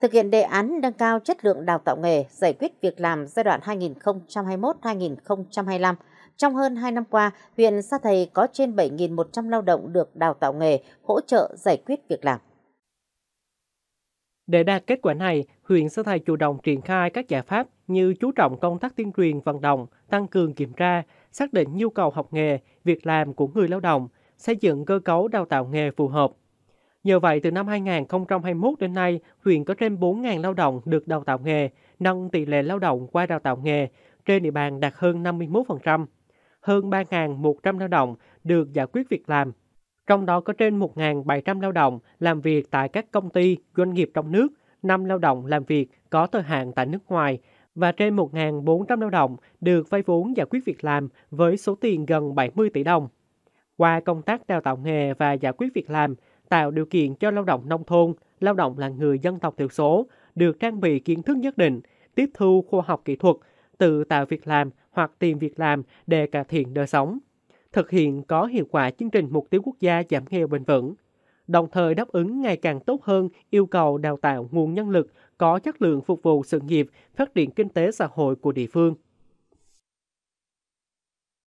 Thực hiện đề án nâng cao chất lượng đào tạo nghề, giải quyết việc làm giai đoạn 2021-2025, trong hơn 2 năm qua, huyện Sa Thầy có trên 7.100 lao động được đào tạo nghề, hỗ trợ giải quyết việc làm. Để đạt kết quả này, huyện Sa Thầy chủ động triển khai các giải pháp như chú trọng công tác tuyên truyền vận động, tăng cường kiểm tra, xác định nhu cầu học nghề, việc làm của người lao động, xây dựng cơ cấu đào tạo nghề phù hợp Nhờ vậy, từ năm 2021 đến nay, huyện có trên 4.000 lao động được đào tạo nghề, nâng tỷ lệ lao động qua đào tạo nghề trên địa bàn đạt hơn 51%. Hơn 3.100 lao động được giải quyết việc làm. Trong đó có trên 1.700 lao động làm việc tại các công ty, doanh nghiệp trong nước, 5 lao động làm việc có thời hạn tại nước ngoài và trên 1.400 lao động được vay vốn giải quyết việc làm với số tiền gần 70 tỷ đồng. Qua công tác đào tạo nghề và giải quyết việc làm, tạo điều kiện cho lao động nông thôn, lao động là người dân tộc thiểu số, được trang bị kiến thức nhất định, tiếp thu khoa học kỹ thuật, tự tạo việc làm hoặc tìm việc làm để cải thiện đời sống, thực hiện có hiệu quả chương trình mục tiêu quốc gia giảm nghèo bền vững, đồng thời đáp ứng ngày càng tốt hơn yêu cầu đào tạo nguồn nhân lực có chất lượng phục vụ sự nghiệp, phát triển kinh tế xã hội của địa phương.